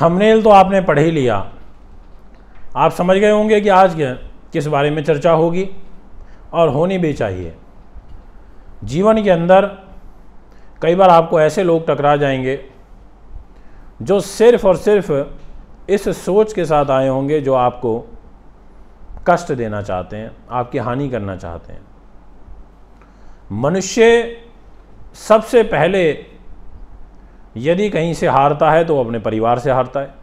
thumbnail तो आपने पढ़ ही लिया आप समझ गए होंगे कि आज किस बारे में चर्चा होगी और होनी भी चाहिए जीवन के अंदर कई बार आपको ऐसे लोग टकरा जाएंगे जो सिर्फ और सिर्फ इस सोच के साथ आए होंगे जो आपको कष्ट देना चाहते हैं आपकी हानि करना चाहते हैं मनुष्य सबसे पहले यदि कहीं से हारता है तो वो अपने परिवार से हारता है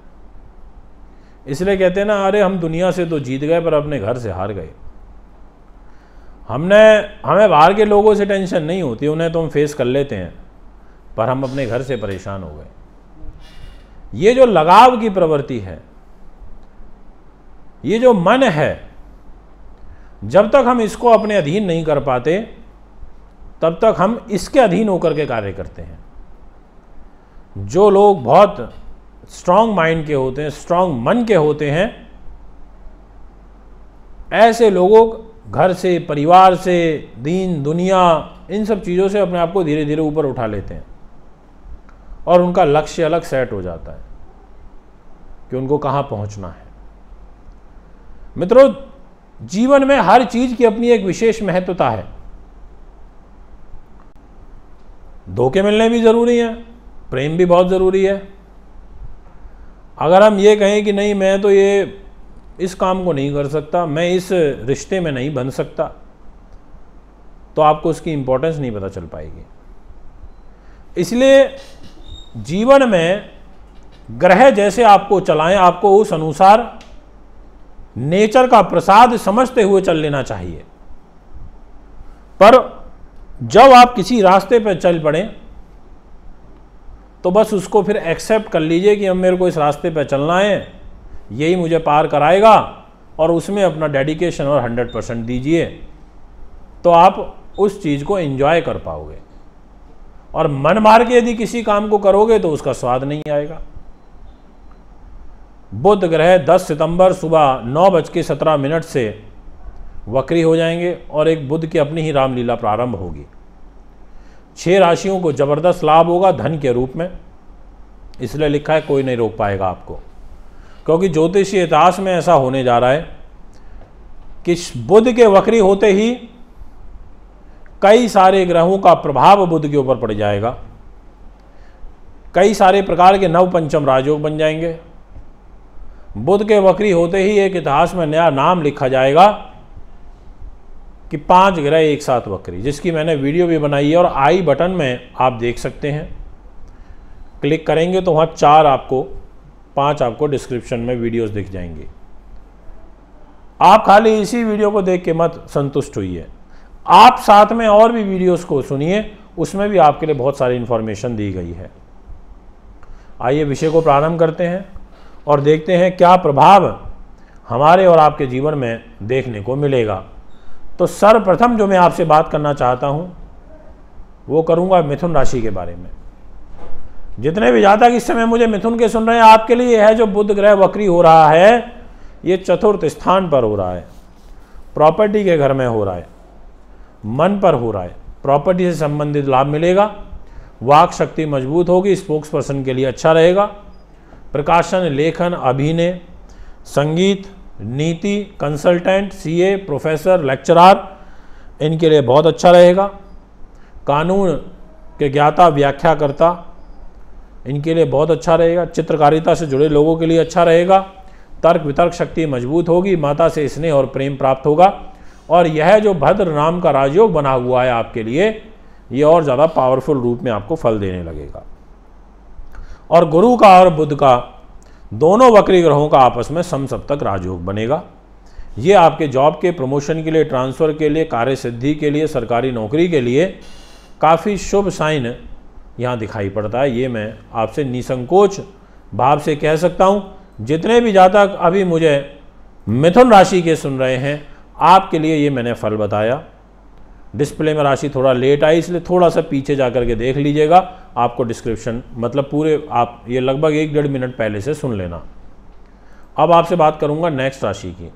इसलिए कहते हैं ना अरे हम दुनिया से तो जीत गए पर अपने घर से हार गए हमने हमें बाहर के लोगों से टेंशन नहीं होती उन्हें तो हम फेस कर लेते हैं पर हम अपने घर से परेशान हो गए ये जो लगाव की प्रवृत्ति है ये जो मन है जब तक हम इसको अपने अधीन नहीं कर पाते तब तक हम इसके अधीन होकर के कार्य करते हैं जो लोग बहुत स्ट्रांग माइंड के होते हैं स्ट्रांग मन के होते हैं ऐसे लोगों घर से परिवार से दीन दुनिया इन सब चीज़ों से अपने आप को धीरे धीरे ऊपर उठा लेते हैं और उनका लक्ष्य अलग सेट हो जाता है कि उनको कहाँ पहुँचना है मित्रों जीवन में हर चीज़ की अपनी एक विशेष महत्वता है धोखे मिलने भी ज़रूरी हैं प्रेम भी बहुत ज़रूरी है अगर हम ये कहें कि नहीं मैं तो ये इस काम को नहीं कर सकता मैं इस रिश्ते में नहीं बन सकता तो आपको उसकी इम्पोर्टेंस नहीं पता चल पाएगी इसलिए जीवन में ग्रह जैसे आपको चलाएं आपको उस अनुसार नेचर का प्रसाद समझते हुए चल लेना चाहिए पर जब आप किसी रास्ते पर चल पड़ें तो बस उसको फिर एक्सेप्ट कर लीजिए कि हम मेरे को इस रास्ते पर चलना है यही मुझे पार कराएगा और उसमें अपना डेडिकेशन और हंड्रेड परसेंट दीजिए तो आप उस चीज़ को एंजॉय कर पाओगे और मन मार के यदि किसी काम को करोगे तो उसका स्वाद नहीं आएगा बुध ग्रह 10 सितंबर सुबह नौ बज के सत्रह मिनट से वक्री हो जाएंगे और एक बुध की अपनी ही रामलीला प्रारंभ होगी छह राशियों को ज़बरदस्त लाभ होगा धन के रूप में इसलिए लिखा है कोई नहीं रोक पाएगा आपको क्योंकि ज्योतिषी इतिहास में ऐसा होने जा रहा है कि बुद्ध के वक्री होते ही कई सारे ग्रहों का प्रभाव बुद्ध के ऊपर पड़ जाएगा कई सारे प्रकार के नव पंचम राजयोग बन जाएंगे बुद्ध के वक्री होते ही एक इतिहास में नया नाम लिखा जाएगा कि पांच ग्रह एक साथ वक्री जिसकी मैंने वीडियो भी बनाई है और आई बटन में आप देख सकते हैं क्लिक करेंगे तो वहाँ चार आपको पांच आपको डिस्क्रिप्शन में वीडियोस दिख जाएंगे आप खाली इसी वीडियो को देख के मत संतुष्ट है आप साथ में और भी वीडियोस को सुनिए उसमें भी आपके लिए बहुत सारी इन्फॉर्मेशन दी गई है आइए विषय को प्रारंभ करते हैं और देखते हैं क्या प्रभाव हमारे और आपके जीवन में देखने को मिलेगा तो सर्वप्रथम जो मैं आपसे बात करना चाहता हूँ वो करूँगा मिथुन राशि के बारे में जितने भी जातक इस समय मुझे मिथुन के सुन रहे हैं आपके लिए यह है जो बुद्ध ग्रह वक्री हो रहा है ये चतुर्थ स्थान पर हो रहा है प्रॉपर्टी के घर में हो रहा है मन पर हो रहा है प्रॉपर्टी से संबंधित लाभ मिलेगा वाक शक्ति मजबूत होगी स्पोक्स पर्सन के लिए अच्छा रहेगा प्रकाशन लेखन अभिनय संगीत नीति कंसल्टेंट सीए प्रोफेसर लेक्चरर इनके लिए बहुत अच्छा रहेगा कानून के ज्ञाता व्याख्याकर्ता इनके लिए बहुत अच्छा रहेगा चित्रकारिता से जुड़े लोगों के लिए अच्छा रहेगा तर्क वितर्क शक्ति मजबूत होगी माता से स्नेह और प्रेम प्राप्त होगा और यह जो भद्र नाम का राजयोग बना हुआ है आपके लिए ये और ज़्यादा पावरफुल रूप में आपको फल देने लगेगा और गुरु का और बुद्ध का दोनों वक्री ग्रहों का आपस में सम तक राजयोग बनेगा ये आपके जॉब के प्रमोशन के लिए ट्रांसफ़र के लिए कार्य सिद्धि के लिए सरकारी नौकरी के लिए काफ़ी शुभ साइन यहाँ दिखाई पड़ता है ये मैं आपसे निसंकोच भाव से कह सकता हूँ जितने भी जातक अभी मुझे मिथुन राशि के सुन रहे हैं आपके लिए ये मैंने फल बताया डिस्प्ले में राशि थोड़ा लेट आई इसलिए थोड़ा सा पीछे जा कर के देख लीजिएगा आपको डिस्क्रिप्शन मतलब पूरे आप ये लगभग एक डेढ़ मिनट पहले से सुन लेना अब आपसे बात करूंगा नेक्स्ट राशि की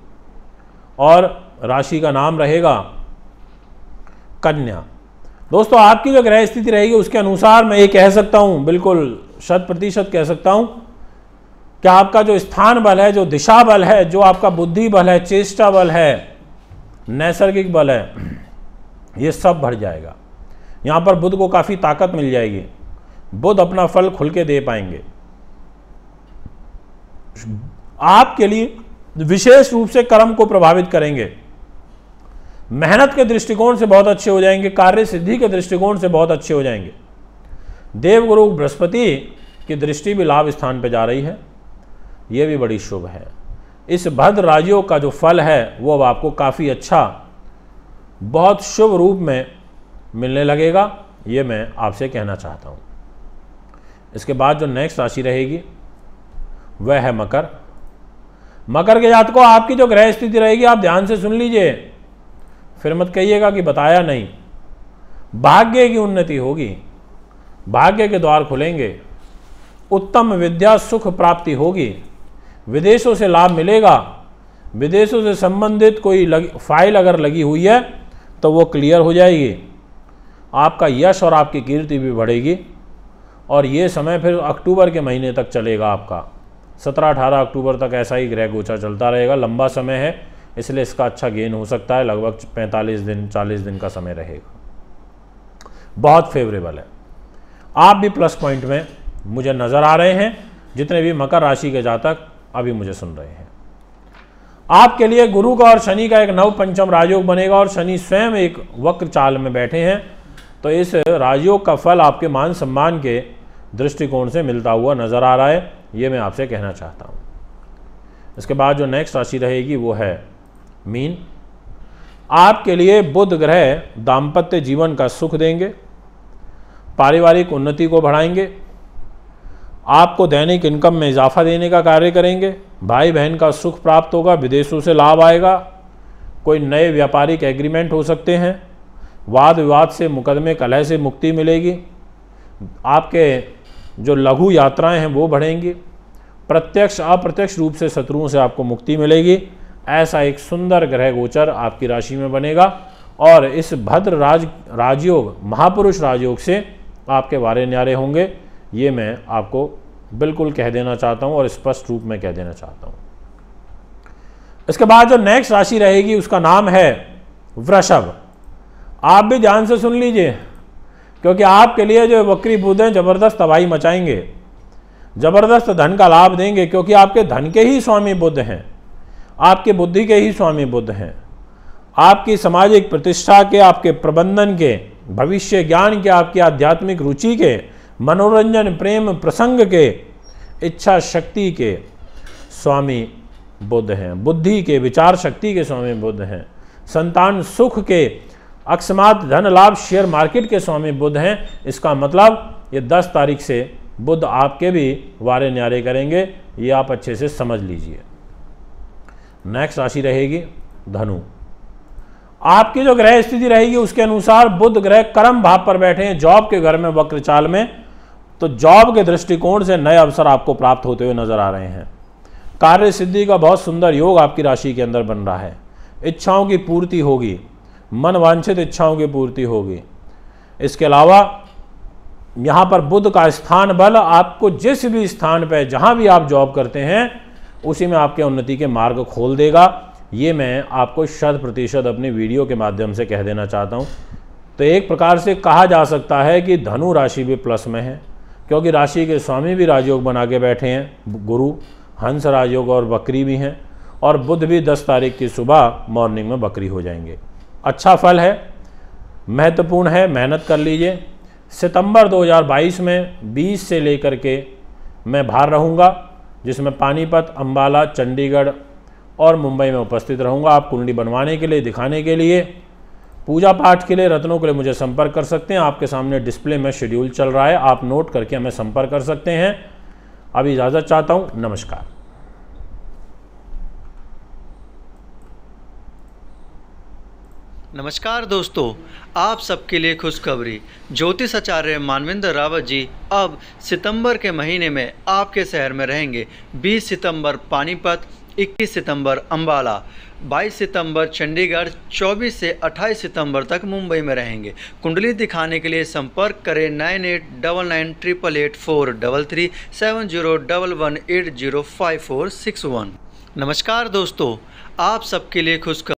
और राशि का नाम रहेगा कन्या दोस्तों आपकी जो ग्रह स्थिति रहेगी उसके अनुसार मैं ये कह सकता हूँ बिल्कुल शत प्रतिशत कह सकता हूँ कि आपका जो स्थान बल है जो दिशा बल है जो आपका बुद्धि बल है चेष्टा बल है नैसर्गिक बल है ये सब भर जाएगा यहाँ पर बुद्ध को काफ़ी ताकत मिल जाएगी बुद्ध अपना फल खुल के दे पाएंगे आपके लिए विशेष रूप से कर्म को प्रभावित करेंगे मेहनत के दृष्टिकोण से बहुत अच्छे हो जाएंगे कार्य सिद्धि के दृष्टिकोण से बहुत अच्छे हो जाएंगे देवगुरु बृहस्पति की दृष्टि भी लाभ स्थान पर जा रही है ये भी बड़ी शुभ है इस भद्र राजयोग का जो फल है वो अब आपको काफ़ी अच्छा बहुत शुभ रूप में मिलने लगेगा ये मैं आपसे कहना चाहता हूँ इसके बाद जो नेक्स्ट राशि रहेगी वह है मकर मकर के जातकों आपकी जो ग्रह स्थिति रहेगी आप ध्यान से सुन लीजिए फिर मत कहिएगा कि बताया नहीं भाग्य की उन्नति होगी भाग्य के द्वार खुलेंगे उत्तम विद्या सुख प्राप्ति होगी विदेशों से लाभ मिलेगा विदेशों से संबंधित कोई लग, फाइल अगर लगी हुई है तो वो क्लियर हो जाएगी आपका यश और आपकी कीर्ति भी बढ़ेगी और ये समय फिर अक्टूबर के महीने तक चलेगा आपका सत्रह अठारह अक्टूबर तक ऐसा ही ग्रह गोचर चलता रहेगा लंबा समय है इसलिए इसका अच्छा गेन हो सकता है लगभग पैंतालीस दिन चालीस दिन का समय रहेगा बहुत फेवरेबल है आप भी प्लस पॉइंट में मुझे नज़र आ रहे हैं जितने भी मकर राशि के जातक अभी मुझे सुन रहे हैं आपके लिए गुरु का और शनि का एक नव पंचम राजयोग बनेगा और शनि स्वयं एक वक्र चाल में बैठे हैं तो इस राजयोग का फल आपके मान सम्मान के दृष्टिकोण से मिलता हुआ नज़र आ रहा है ये मैं आपसे कहना चाहता हूँ इसके बाद जो नेक्स्ट राशि रहेगी वो है मीन आपके लिए बुध ग्रह दाम्पत्य जीवन का सुख देंगे पारिवारिक उन्नति को बढ़ाएंगे आपको दैनिक इनकम में इजाफा देने का कार्य करेंगे भाई बहन का सुख प्राप्त होगा विदेशों से लाभ आएगा कोई नए व्यापारिक एग्रीमेंट हो सकते हैं वाद विवाद से मुकदमे कलह से मुक्ति मिलेगी आपके जो लघु यात्राएं हैं वो बढ़ेंगी प्रत्यक्ष अप्रत्यक्ष रूप से शत्रुओं से आपको मुक्ति मिलेगी ऐसा एक सुंदर ग्रह गोचर आपकी राशि में बनेगा और इस भद्र राज राजयोग महापुरुष राजयोग से आपके वारे न्यारे होंगे ये मैं आपको बिल्कुल कह देना चाहता हूँ और स्पष्ट रूप में कह देना चाहता हूँ इसके बाद जो नेक्स्ट राशि रहेगी उसका नाम है वृषभ आप भी ध्यान से सुन लीजिए क्योंकि आपके लिए जो वक्री बुद्ध हैं जबरदस्त तबाही मचाएंगे जबरदस्त धन का लाभ देंगे क्योंकि आपके धन के ही स्वामी बुद्ध हैं आपके बुद्धि के ही स्वामी बुद्ध हैं आपकी सामाजिक प्रतिष्ठा के आपके प्रबंधन के भविष्य ज्ञान के आपकी आध्यात्मिक रुचि के मनोरंजन प्रेम प्रसंग के इच्छा शक्ति के स्वामी बुद्ध हैं बुद्धि के विचार शक्ति के स्वामी बुद्ध हैं संतान सुख के अकस्मात धन लाभ शेयर मार्केट के स्वामी बुद्ध हैं इसका मतलब ये 10 तारीख से बुद्ध आपके भी वारे न्यारे करेंगे ये आप अच्छे से समझ लीजिए नेक्स्ट राशि रहेगी धनु आपकी जो ग्रह स्थिति रहेगी उसके अनुसार बुद्ध ग्रह कर्म भाव पर बैठे हैं जॉब के घर में वक्र चाल में तो जॉब के दृष्टिकोण से नए अवसर आपको प्राप्त होते हुए नजर आ रहे हैं कार्य सिद्धि का बहुत सुंदर योग आपकी राशि के अंदर बन रहा है इच्छाओं की पूर्ति होगी मन वांछित इच्छाओं की पूर्ति होगी इसके अलावा यहाँ पर बुद्ध का स्थान बल आपको जिस भी स्थान पर जहाँ भी आप जॉब करते हैं उसी में आपके उन्नति के मार्ग खोल देगा ये मैं आपको शत प्रतिशत अपनी वीडियो के माध्यम से कह देना चाहता हूँ तो एक प्रकार से कहा जा सकता है कि धनु राशि भी प्लस में है क्योंकि राशि के स्वामी भी राजयोग बना के बैठे हैं गुरु हंस राजयोग और बकरी भी हैं और बुध भी 10 तारीख की सुबह मॉर्निंग में बकरी हो जाएंगे अच्छा फल है महत्वपूर्ण है मेहनत कर लीजिए सितंबर 2022 में 20 से लेकर के मैं बाहर रहूँगा जिसमें पानीपत अम्बाला चंडीगढ़ और मुंबई में उपस्थित रहूँगा आप कुंडली बनवाने के लिए दिखाने के लिए पूजा पाठ के लिए रत्नों के लिए मुझे संपर्क कर सकते हैं आपके सामने डिस्प्ले में शेड्यूल चल रहा है आप नोट करके हमें संपर्क कर सकते हैं अभी इजाज़त चाहता हूँ नमस्कार नमस्कार दोस्तों आप सबके लिए खुशखबरी ज्योतिष आचार्य मानविंदर रावत जी अब सितंबर के महीने में आपके शहर में रहेंगे 20 सितंबर पानीपत 21 सितंबर अंबाला 22 सितंबर चंडीगढ़ 24 से 28 सितंबर तक मुंबई में रहेंगे कुंडली दिखाने के लिए संपर्क करें nine eight double nine triple eight four double three seven zero double one eight zero five four six one नमस्कार दोस्तों आप सबके लिए खुशखबरी